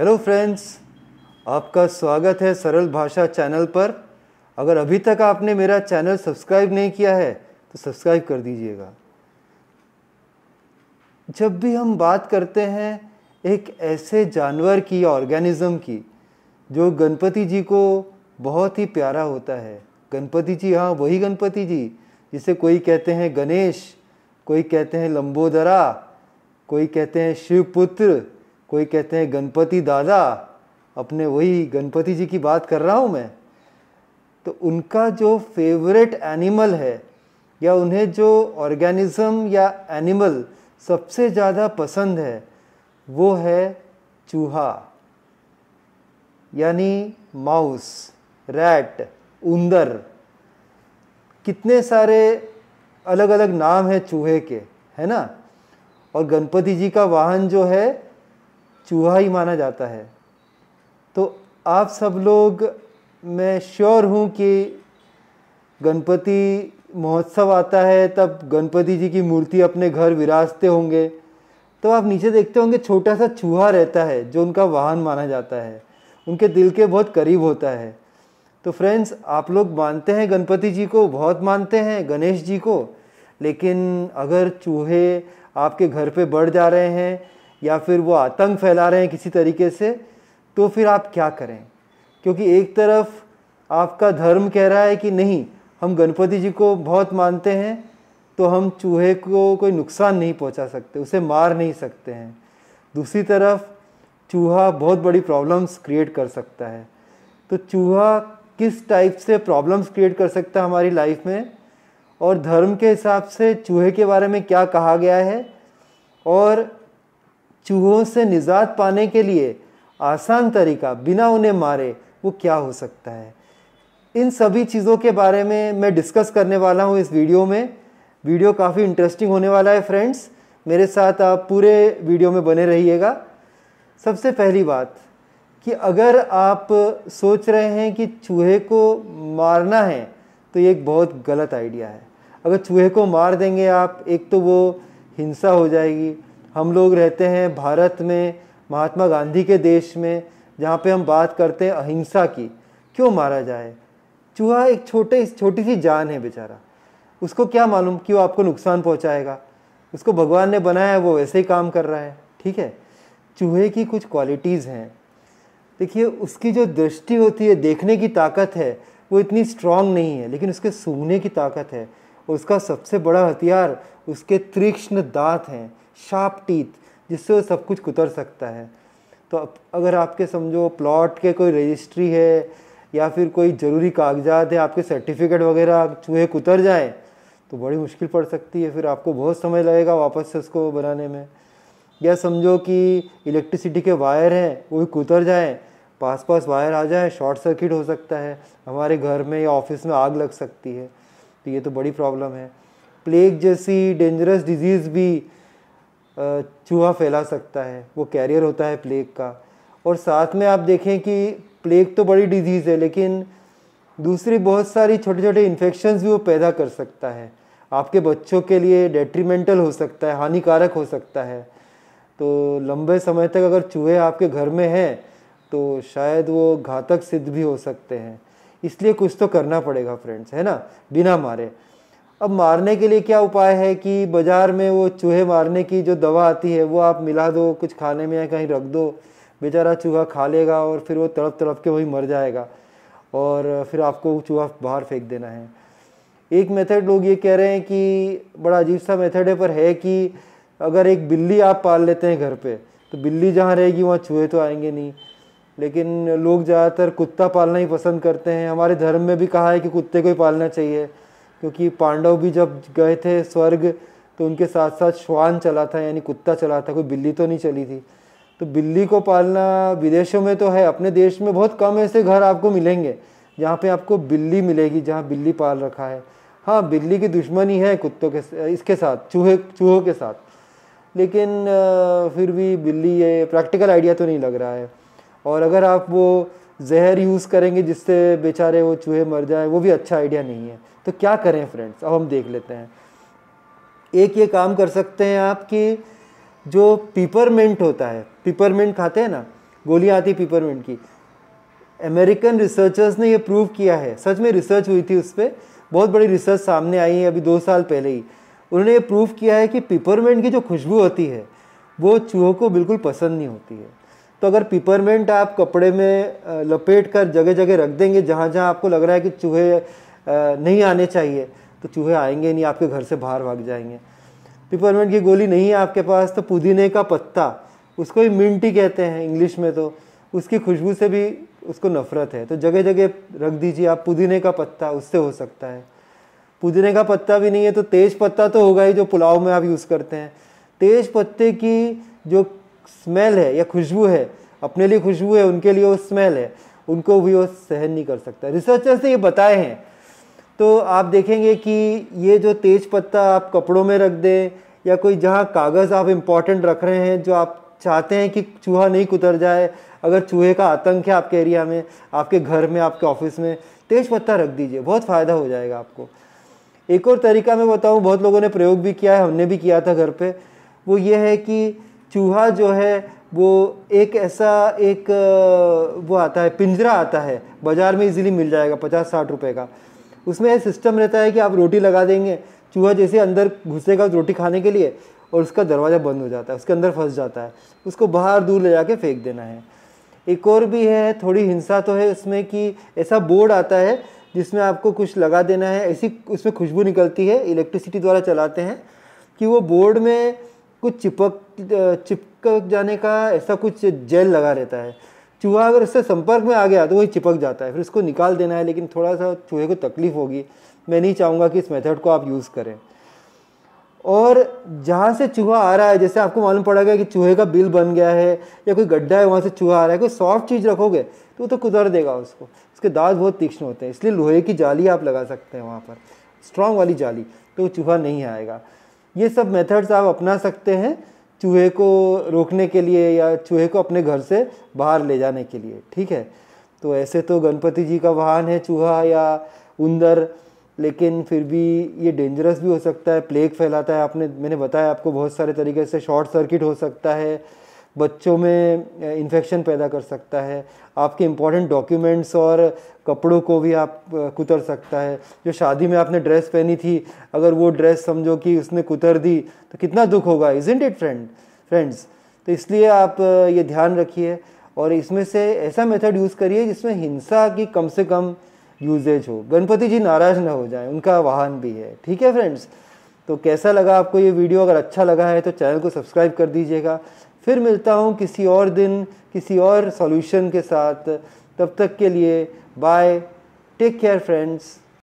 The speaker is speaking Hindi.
हेलो फ्रेंड्स आपका स्वागत है सरल भाषा चैनल पर अगर अभी तक आपने मेरा चैनल सब्सक्राइब नहीं किया है तो सब्सक्राइब कर दीजिएगा जब भी हम बात करते हैं एक ऐसे जानवर की ऑर्गेनिज़म की जो गणपति जी को बहुत ही प्यारा होता है गणपति जी हाँ वही गणपति जी जिसे कोई कहते हैं गणेश कोई कहते हैं लंबोदरा कोई कहते हैं शिवपुत्र कोई कहते हैं गणपति दादा अपने वही गणपति जी की बात कर रहा हूँ मैं तो उनका जो फेवरेट एनिमल है या उन्हें जो ऑर्गेनिज्म या एनिमल सबसे ज़्यादा पसंद है वो है चूहा यानी माउस रैट उंदर कितने सारे अलग अलग नाम है चूहे के है ना और गणपति जी का वाहन जो है चूहा ही माना जाता है तो आप सब लोग मैं श्योर हूँ कि गणपति महोत्सव आता है तब गणपति जी की मूर्ति अपने घर विराजते होंगे तो आप नीचे देखते होंगे छोटा सा चूहा रहता है जो उनका वाहन माना जाता है उनके दिल के बहुत करीब होता है तो फ्रेंड्स आप लोग मानते हैं गणपति जी को बहुत मानते हैं गणेश जी को लेकिन अगर चूहे आपके घर पे बढ़ जा रहे हैं या फिर वो आतंक फैला रहे हैं किसी तरीके से तो फिर आप क्या करें क्योंकि एक तरफ आपका धर्म कह रहा है कि नहीं हम गणपति जी को बहुत मानते हैं तो हम चूहे को कोई नुकसान नहीं पहुंचा सकते उसे मार नहीं सकते हैं दूसरी तरफ चूहा बहुत बड़ी प्रॉब्लम्स क्रिएट कर सकता है तो चूहा किस टाइप से प्रॉब्लम्स क्रिएट कर सकता है हमारी लाइफ में और धर्म के हिसाब से चूहे के बारे में क्या कहा गया है और चूहों से निजात पाने के लिए आसान तरीका बिना उन्हें मारे वो क्या हो सकता है इन सभी चीज़ों के बारे में मैं डिस्कस करने वाला हूँ इस वीडियो में वीडियो काफ़ी इंटरेस्टिंग होने वाला है फ्रेंड्स मेरे साथ आप पूरे वीडियो में बने रहिएगा सबसे पहली बात कि अगर आप सोच रहे हैं कि चूहे को मारना है तो ये एक बहुत गलत आइडिया है अगर चूहे को मार देंगे आप एक तो वो हिंसा हो जाएगी हम लोग रहते हैं भारत में महात्मा गांधी के देश में जहाँ पे हम बात करते हैं अहिंसा की क्यों मारा जाए चूहा एक छोटे छोटी सी जान है बेचारा उसको क्या मालूम कि वो आपको नुकसान पहुँचाएगा उसको भगवान ने बनाया है वो वैसे ही काम कर रहा है ठीक है चूहे की कुछ क्वालिटीज़ हैं देखिए उसकी जो दृष्टि होती है देखने की ताकत है वो इतनी स्ट्रांग नहीं है लेकिन उसके सूंघने की ताकत है और उसका सबसे बड़ा हथियार उसके तीक्ष्ण दांत हैं शार्प टीथ जिससे वो सब कुछ कुतर सकता है तो अगर आपके समझो प्लॉट के कोई रजिस्ट्री है या फिर कोई ज़रूरी कागजात है आपके सर्टिफिकेट वगैरह चूहे कुतर जाए तो बड़ी मुश्किल पड़ सकती है फिर आपको बहुत समय लगेगा वापस से उसको बनाने में या समझो कि इलेक्ट्रिसिटी के वायर हैं वो भी कुतर जाए पास पास वायर आ जाए शॉर्ट सर्किट हो सकता है हमारे घर में या ऑफिस में आग लग सकती है तो ये तो बड़ी प्रॉब्लम है प्लेग जैसी डेंजरस डिजीज़ भी चूहा फैला सकता है वो कैरियर होता है प्लेग का और साथ में आप देखें कि प्लेग तो बड़ी डिजीज़ है लेकिन दूसरी बहुत सारी छोटे छोटे इन्फेक्शन भी वो पैदा कर सकता है आपके बच्चों के लिए डेट्रीमेंटल हो सकता है हानिकारक हो सकता है तो लंबे समय तक अगर चूहे आपके घर में हैं तो शायद वो घातक सिद्ध भी हो सकते हैं इसलिए कुछ तो करना पड़ेगा फ्रेंड्स है ना बिना मारे अब मारने के लिए क्या उपाय है कि बाज़ार में वो चूहे मारने की जो दवा आती है वो आप मिला दो कुछ खाने में या कहीं रख दो बेचारा चूहा खा लेगा और फिर वो तड़प तड़प के वहीं मर जाएगा और फिर आपको चूहा बाहर फेंक देना है एक मेथड लोग ये कह रहे हैं कि बड़ा अजीब सा मेथड है पर है कि अगर एक बिल्ली आप पाल लेते हैं घर पे तो बिल्ली जहाँ रहेगी वहाँ चूहे तो आएंगे नहीं लेकिन लोग ज़्यादातर कुत्ता पालना ही पसंद करते हैं हमारे धर्म में भी कहा है कि कुत्ते को ही पालना चाहिए क्योंकि पांडव भी जब गए थे स्वर्ग तो उनके साथ साथ श्वान चला था यानी कुत्ता चला था कोई बिल्ली तो नहीं चली थी तो बिल्ली को पालना विदेशों में तो है अपने देश में बहुत कम ऐसे घर आपको मिलेंगे जहाँ पे आपको बिल्ली मिलेगी जहाँ बिल्ली पाल रखा है हाँ बिल्ली की दुश्मनी है कुत्तों के इसके साथ चूहे चूहों के साथ लेकिन फिर भी बिल्ली ये प्रैक्टिकल आइडिया तो नहीं लग रहा है और अगर आप वो जहर यूज़ करेंगे जिससे बेचारे वो चूहे मर जाए वो भी अच्छा आइडिया नहीं है तो क्या करें फ्रेंड्स अब हम देख लेते हैं एक ये काम कर सकते हैं आप कि जो पीपरमेंट होता है पीपरमेंट खाते हैं ना गोलियाँ आती पीपरमेंट की अमेरिकन रिसर्चर्स ने ये प्रूव किया है सच में रिसर्च हुई थी उस पर बहुत बड़ी रिसर्च सामने आई है अभी दो साल पहले ही उन्होंने ये प्रूव किया है कि पीपरमेंट की जो खुशबू होती है वो चूहों को बिल्कुल पसंद नहीं होती है तो अगर पिपरमेंट आप कपड़े में लपेट कर जगह जगह रख देंगे जहाँ जहाँ आपको लग रहा है कि चूहे नहीं आने चाहिए तो चूहे आएंगे नहीं आपके घर से बाहर भाग जाएंगे पिपरमेंट की गोली नहीं है आपके पास तो पुदीने का पत्ता उसको ही मिंटी कहते हैं इंग्लिश में तो उसकी खुशबू से भी उसको नफरत है तो जगह जगह रख दीजिए आप पुदीने का पत्ता उससे हो सकता है पुदीने का पत्ता भी नहीं है तो तेज पत्ता तो होगा ही जो पुलाव में आप यूज़ करते हैं तेज पत्ते की जो स्मेल है या खुशबू है अपने लिए खुशबू है उनके लिए वो स्मेल है उनको भी वो सहन नहीं कर सकता रिसर्चर्स ने ये बताए हैं तो आप देखेंगे कि ये जो तेज पत्ता आप कपड़ों में रख दें या कोई जहाँ कागज़ आप इम्पॉर्टेंट रख रहे हैं जो आप चाहते हैं कि चूहा नहीं कुतर जाए अगर चूहे का आतंक है आपके एरिया में आपके घर में आपके ऑफिस में तेज पत्ता रख दीजिए बहुत फ़ायदा हो जाएगा आपको एक और तरीका मैं बताऊँ बहुत लोगों ने प्रयोग भी किया है हमने भी किया था घर पर वो ये है कि चूहा जो है वो एक ऐसा एक वो आता है पिंजरा आता है बाज़ार में इजीली मिल जाएगा पचास साठ रुपए का उसमें सिस्टम रहता है कि आप रोटी लगा देंगे चूहा जैसे अंदर घुसेगा रोटी खाने के लिए और उसका दरवाज़ा बंद हो जाता है उसके अंदर फंस जाता है उसको बाहर दूर ले जाके फेंक देना है एक और भी है थोड़ी हिंसा तो है उसमें कि ऐसा बोर्ड आता है जिसमें आपको कुछ लगा देना है ऐसी उसमें खुशबू निकलती है इलेक्ट्रिसिटी द्वारा चलाते हैं कि वो बोर्ड में कुछ चिपक चिपक जाने का ऐसा कुछ जेल लगा रहता है चूहा अगर उससे संपर्क में आ गया तो वही चिपक जाता है फिर उसको निकाल देना है लेकिन थोड़ा सा चूहे को तकलीफ होगी मैं नहीं चाहूँगा कि इस मेथड को आप यूज़ करें और जहाँ से चूहा आ रहा है जैसे आपको मालूम पड़ा गया कि चूहे का बिल बन गया है या कोई गड्ढा है वहाँ से चूहा आ रहा है कोई सॉफ्ट चीज़ रखोगे तो वो तो कुदर देगा उसको उसके दांत बहुत तीक्ष्ण होते हैं इसलिए लोहे की जाली आप लगा सकते हैं वहाँ पर स्ट्रांग वाली जाली तो चूहा नहीं आएगा ये सब मेथड्स आप अपना सकते हैं चूहे को रोकने के लिए या चूहे को अपने घर से बाहर ले जाने के लिए ठीक है तो ऐसे तो गणपति जी का वाहन है चूहा या उंदर लेकिन फिर भी ये डेंजरस भी हो सकता है प्लेग फैलाता है आपने मैंने बताया आपको बहुत सारे तरीके से शॉर्ट सर्किट हो सकता है बच्चों में इन्फेक्शन पैदा कर सकता है आपके इम्पॉर्टेंट डॉक्यूमेंट्स और कपड़ों को भी आप कुतर सकता है जो शादी में आपने ड्रेस पहनी थी अगर वो ड्रेस समझो कि उसने कुतर दी तो कितना दुख होगा इजेंट इट फ्रेंड फ्रेंड्स तो इसलिए आप ये ध्यान रखिए और इसमें से ऐसा मेथड यूज़ करिए जिसमें हिंसा की कम से कम यूजेज हो गणपति जी नाराज़ ना हो जाए उनका वाहन भी है ठीक है फ्रेंड्स तो कैसा लगा आपको ये वीडियो अगर अच्छा लगा है तो चैनल को सब्सक्राइब कर दीजिएगा फिर मिलता हूँ किसी और दिन किसी और सॉल्यूशन के साथ तब तक के लिए बाय टेक केयर फ्रेंड्स